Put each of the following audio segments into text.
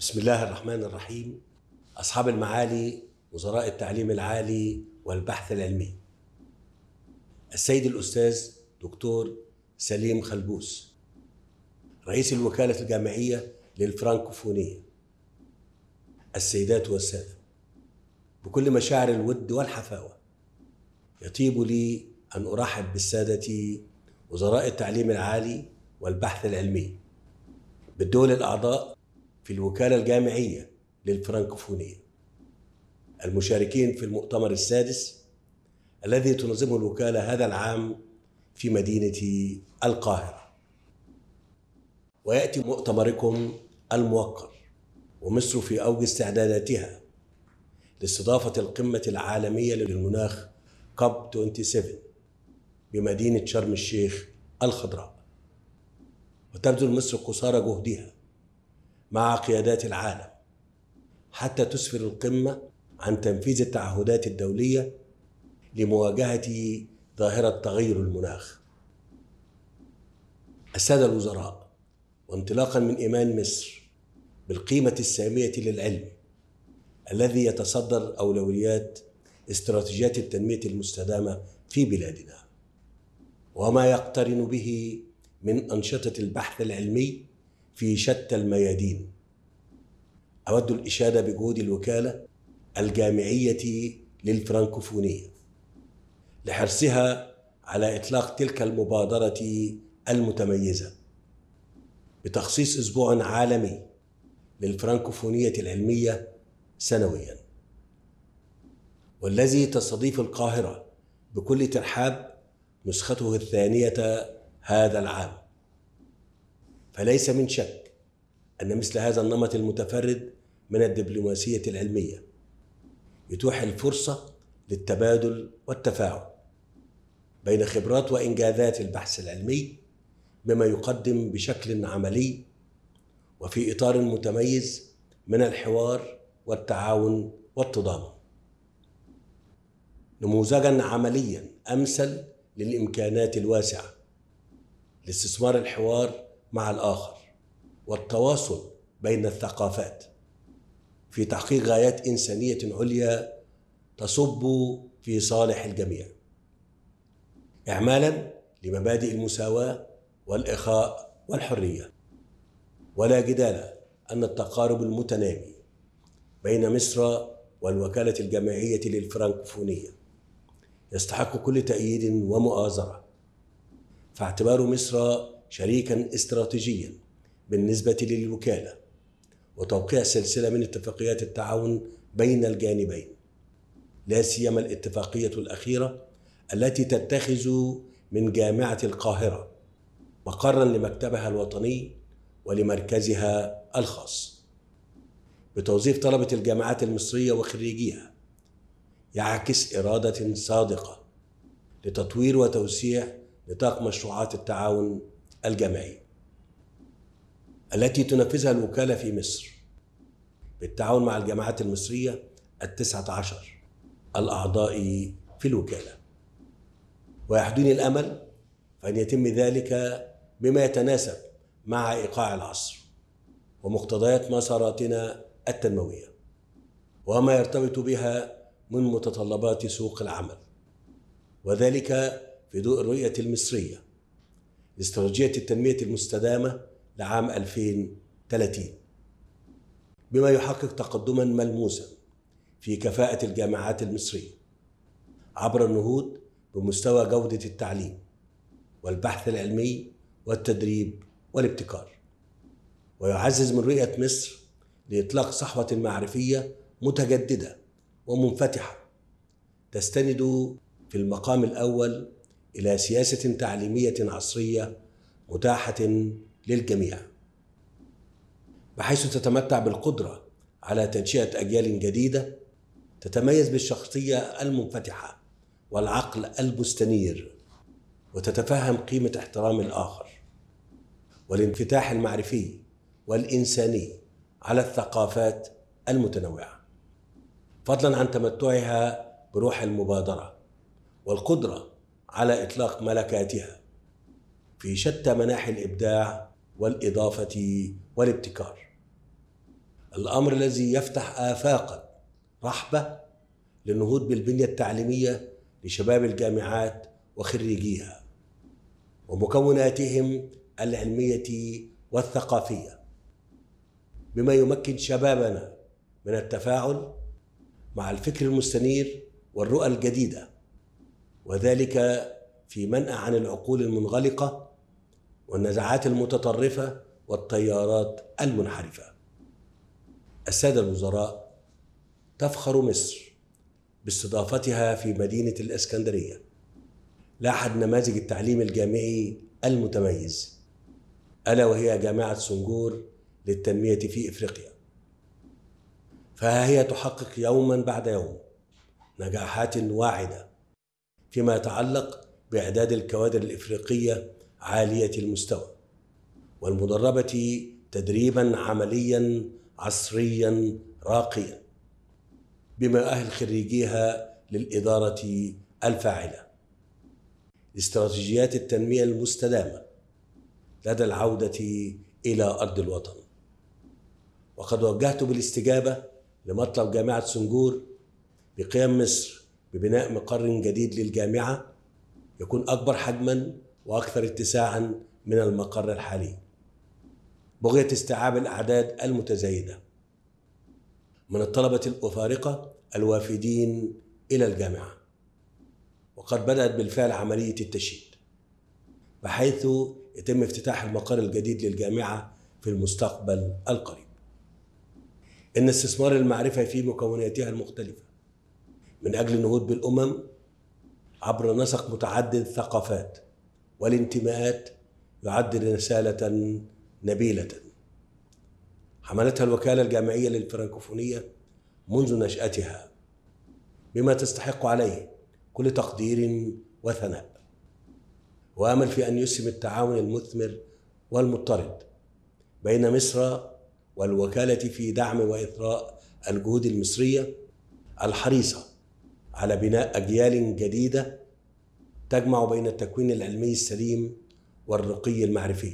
بسم الله الرحمن الرحيم أصحاب المعالي وزراء التعليم العالي والبحث العلمي السيد الأستاذ دكتور سليم خلبوس رئيس الوكالة الجامعية للفرانكوفونية السيدات والسادة بكل مشاعر الود والحفاوة يطيب لي أن أرحب بالسادة وزراء التعليم العالي والبحث العلمي بالدول الأعضاء في الوكالة الجامعية للفرنكفونية المشاركين في المؤتمر السادس الذي تنظمه الوكالة هذا العام في مدينة القاهرة ويأتي مؤتمركم الموقر ومصر في أوج استعداداتها لاستضافة القمة العالمية للمناخ كوب 27 بمدينة شرم الشيخ الخضراء وتبذل مصر قصارى جهدها مع قيادات العالم حتى تسفر القمة عن تنفيذ التعهدات الدولية لمواجهة ظاهرة تغير المناخ السادة الوزراء وانطلاقا من إيمان مصر بالقيمة السامية للعلم الذي يتصدر أولويات استراتيجيات التنمية المستدامة في بلادنا وما يقترن به من أنشطة البحث العلمي في شتى الميادين أود الإشادة بجهود الوكالة الجامعية للفرنكوفونية لحرصها على إطلاق تلك المبادرة المتميزة بتخصيص أسبوع عالمي للفرنكوفونية العلمية سنويا والذي تستضيف القاهرة بكل ترحاب نسخته الثانية هذا العام فليس من شك أن مثل هذا النمط المتفرد من الدبلوماسية العلمية يتوح الفرصة للتبادل والتفاعل بين خبرات وإنجازات البحث العلمي بما يقدم بشكل عملي وفي إطار متميز من الحوار والتعاون والتضامن نموذجا عمليا أمثل للإمكانات الواسعة لاستثمار الحوار مع الآخر والتواصل بين الثقافات في تحقيق غايات إنسانية عليا تصب في صالح الجميع إعمالا لمبادئ المساواة والإخاء والحرية ولا جدال أن التقارب المتنامي بين مصر والوكالة الجامعية للفرنكفونية يستحق كل تأييد ومؤازرة فاعتبار مصر شريكا استراتيجيا بالنسبة للوكالة وتوقيع سلسلة من اتفاقيات التعاون بين الجانبين لا سيما الاتفاقية الأخيرة التي تتخذ من جامعة القاهرة مقرا لمكتبها الوطني ولمركزها الخاص بتوظيف طلبة الجامعات المصرية وخريجيها يعكس إرادة صادقة لتطوير وتوسيع نطاق مشروعات التعاون الجمعي التي تنفذها الوكالة في مصر بالتعاون مع الجامعات المصرية التسعة عشر الأعضاء في الوكالة ويحدوني الأمل فأن يتم ذلك بما يتناسب مع إيقاع العصر ومقتضيات مساراتنا التنموية وما يرتبط بها من متطلبات سوق العمل وذلك في ضوء الرؤية المصرية لاستراتيجية التنمية المستدامة لعام 2030 بما يحقق تقدما ملموسا في كفاءة الجامعات المصرية عبر النهوض بمستوى جودة التعليم والبحث العلمي والتدريب والابتكار ويعزز من رؤية مصر لإطلاق صحوة معرفية متجددة ومنفتحة تستند في المقام الأول الى سياسه تعليميه عصريه متاحه للجميع بحيث تتمتع بالقدره على تنشئه اجيال جديده تتميز بالشخصيه المنفتحه والعقل المستنير وتتفهم قيمه احترام الاخر والانفتاح المعرفي والانساني على الثقافات المتنوعه فضلا عن تمتعها بروح المبادره والقدره على إطلاق ملكاتها في شتى مناحي الإبداع والإضافة والابتكار الأمر الذي يفتح آفاقا رحبة للنهوض بالبنية التعليمية لشباب الجامعات وخريجيها ومكوناتهم العلمية والثقافية بما يمكن شبابنا من التفاعل مع الفكر المستنير والرؤى الجديده وذلك في منأى عن العقول المنغلقة والنزعات المتطرفة والتيارات المنحرفة السادة الوزراء تفخر مصر باستضافتها في مدينة الإسكندرية لاحد نماذج التعليم الجامعي المتميز ألا وهي جامعة سنجور للتنمية في إفريقيا فها هي تحقق يوما بعد يوم نجاحات واعده فيما يتعلق بإعداد الكوادر الإفريقية عالية المستوى والمدربة تدريبا عمليا عصريا راقيا بما اهل خريجيها للإدارة الفاعلة استراتيجيات التنمية المستدامة لدى العودة إلى أرض الوطن وقد وجهت بالاستجابة لمطلب جامعة سنجور بقيام مصر ببناء مقر جديد للجامعة يكون أكبر حجما وأكثر اتساعا من المقر الحالي بغية استيعاب الأعداد المتزايدة من الطلبة الأفارقة الوافدين إلى الجامعة وقد بدأت بالفعل عملية التشييد بحيث يتم افتتاح المقر الجديد للجامعة في المستقبل القريب إن استثمار المعرفة في مكوناتها المختلفة من أجل النهوض بالأمم عبر نسق متعدد الثقافات والانتماءات يعد رسالة نبيلة حملتها الوكالة الجامعية للفرنكوفونية منذ نشأتها بما تستحق عليه كل تقدير وثناء وأمل في أن يسهم التعاون المثمر والمضطرد بين مصر والوكالة في دعم وإثراء الجهود المصرية الحريصة على بناء أجيال جديدة تجمع بين التكوين العلمي السليم والرقي المعرفي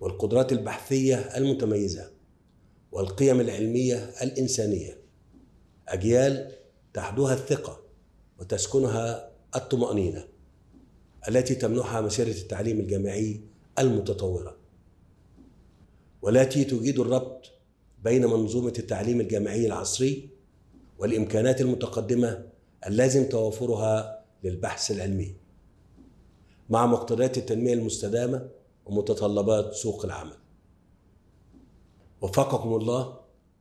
والقدرات البحثية المتميزة والقيم العلمية الإنسانية أجيال تحدوها الثقة وتسكنها الطمأنينة التي تمنحها مسيرة التعليم الجامعي المتطورة والتي تجيد الربط بين منظومة التعليم الجامعي العصري والامكانات المتقدمه اللازم توافرها للبحث العلمي مع مقتضيات التنميه المستدامه ومتطلبات سوق العمل وفقكم الله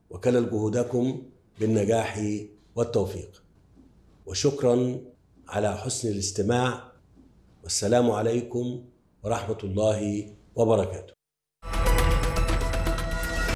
وكل جهودكم بالنجاح والتوفيق وشكرا على حسن الاستماع والسلام عليكم ورحمه الله وبركاته